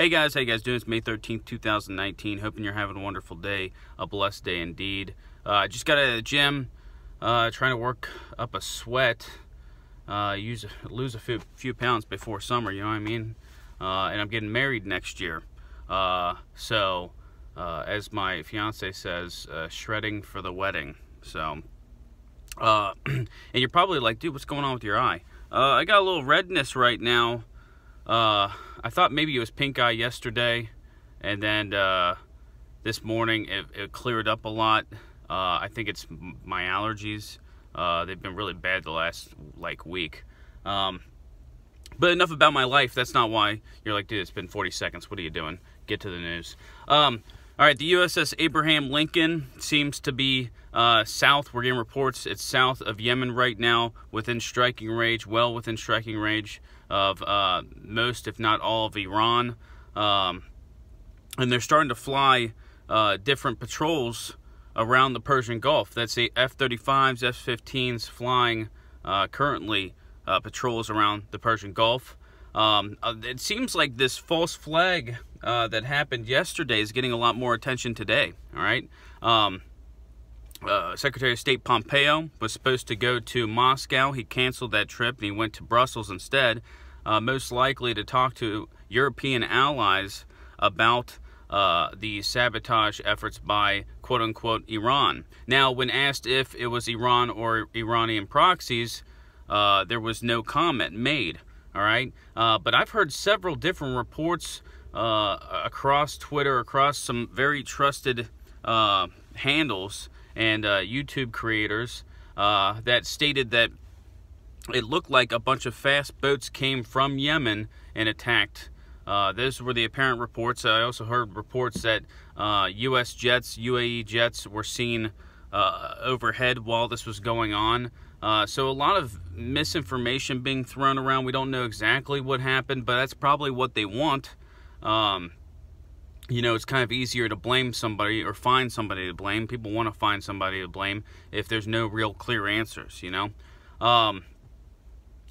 Hey guys, how you guys doing? It's May 13th, 2019. Hoping you're having a wonderful day, a blessed day indeed. Uh, I uh, just got out of the gym, uh, trying to work up a sweat, uh, use lose a few, few, pounds before summer, you know what I mean? Uh, and I'm getting married next year. Uh, so, as my fiance says, shredding for the wedding. So, and you're probably like, dude, what's going on with your eye? I got a little redness right now. Uh, I thought maybe it was pink eye yesterday, and then uh, this morning it, it, cleared up a lot. Uh, I think it's my allergies. Uh, they've been really bad the last like week. Um, but enough about my life. That's not why you're like, dude, it's been 40 seconds. What are you doing? Get to the news. Um, all right, the USS Abraham Lincoln seems to be uh, south. We're getting reports it's south of Yemen right now, within striking range, well within striking range of uh, most, if not all, of Iran. Um, and they're starting to fly uh, different patrols around the Persian Gulf. That's the F-35s, F-15s flying uh, currently uh, patrols around the Persian Gulf. Um, uh, it seems like this false flag uh, that happened yesterday is getting a lot more attention today. All right. Um, uh, Secretary of State Pompeo was supposed to go to Moscow. He canceled that trip and he went to Brussels instead, uh, most likely to talk to European allies about uh, the sabotage efforts by quote unquote Iran. Now, when asked if it was Iran or Iranian proxies, uh, there was no comment made. All right. Uh, but I've heard several different reports uh, across Twitter, across some very trusted uh, handles and uh, YouTube creators uh, that stated that it looked like a bunch of fast boats came from Yemen and attacked. Uh, those were the apparent reports. I also heard reports that U.S. Uh, jets, UAE jets were seen overhead while this was going on. Uh, so a lot of misinformation being thrown around. We don't know exactly what happened, but that's probably what they want. Um, you know, it's kind of easier to blame somebody or find somebody to blame. People want to find somebody to blame if there's no real clear answers, you know. Um,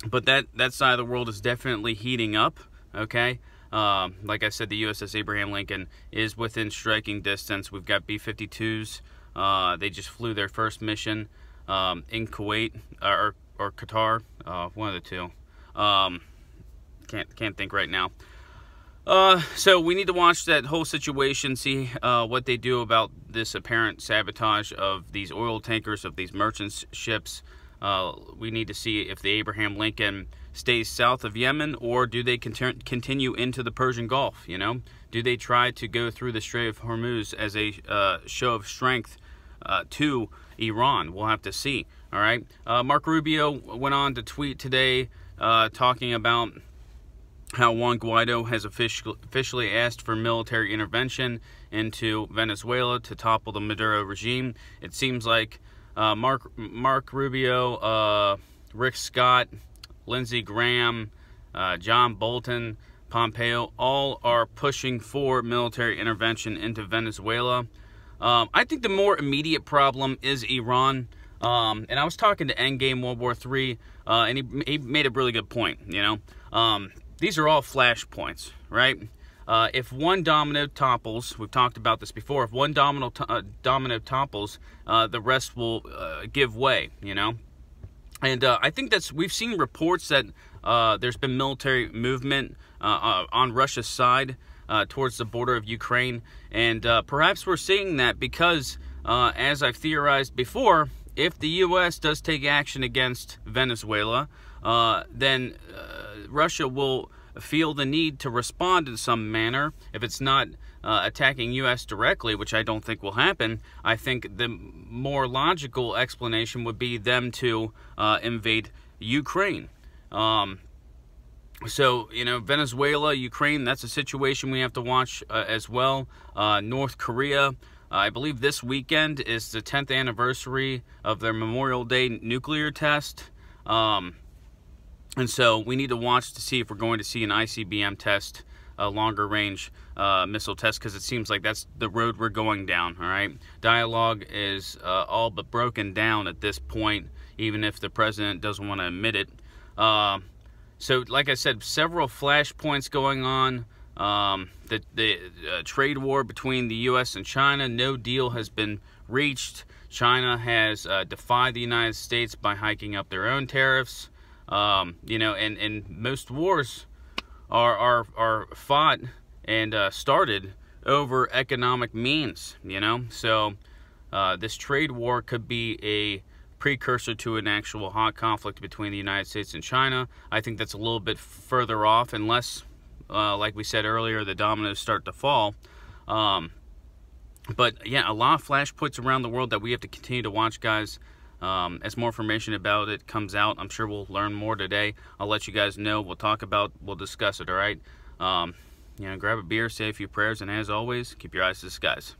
but that, that side of the world is definitely heating up, okay? Um, like I said, the USS Abraham Lincoln is within striking distance. We've got B-52s. Uh, they just flew their first mission um, in Kuwait uh, or, or Qatar, uh, one of the two. Um, can't, can't think right now. Uh, so we need to watch that whole situation, see uh, what they do about this apparent sabotage of these oil tankers, of these merchant ships. Uh, we need to see if the Abraham Lincoln stays south of Yemen or do they cont continue into the Persian Gulf, you know? Do they try to go through the Strait of Hormuz as a uh, show of strength uh, to Iran? We'll have to see, all right? Uh, Mark Rubio went on to tweet today talking about how Juan Guaido has officially asked for military intervention into Venezuela to topple the Maduro regime. It seems like uh, Mark Mark Rubio, uh, Rick Scott, Lindsey Graham, uh, John Bolton, Pompeo, all are pushing for military intervention into Venezuela. Um, I think the more immediate problem is Iran. Um, and I was talking to Endgame World War III, uh, and he, he, made a really good point, you know. Um, these are all flash points, right? Uh, if one domino topples, we've talked about this before, if one domino, to uh, domino topples, uh, the rest will uh, give way, you know? And uh, I think that's, we've seen reports that uh, there's been military movement on Russia's side towards the border of Ukraine. And perhaps we're seeing that because, as I've theorized before, if the U.S. does take action against Venezuela, uh, then uh, Russia will feel the need to respond in some manner. If it's not uh, attacking U.S. directly, which I don't think will happen, I think the more logical explanation would be them to uh, invade Ukraine. Um, so you know venezuela ukraine that's a situation we have to watch uh, as well uh, north korea uh, i believe this weekend is the 10th anniversary of their memorial day nuclear test um, and so we need to watch to see if we're going to see an ICBM test, a longer range uh, missile test, because it seems like that's the road we're going down, all right? Dialogue is uh, all but broken down at this point, even if the president doesn't want to admit it. Uh, so, like I said, several flashpoints going on. Um, the, the uh, trade war between the U.S. and China, no deal has been reached. China has uh, defied the United States by hiking up their own tariffs. Um, you know, and, and most wars are, are, are fought and uh, started over economic means, you know? So uh, this trade war could be a precursor to an actual hot conflict between the United States and China. I think that's a little bit further off unless, uh, like we said earlier, the dominoes start to fall. Um, but yeah, a lot of flash points around the world that we have to continue to watch, guys. Um, as more information about it comes out, I'm sure we'll learn more today. I'll let you guys know. We'll talk about, we'll discuss it, all right? Um, you know, grab a beer, say a few prayers, and as always, keep your eyes to the skies.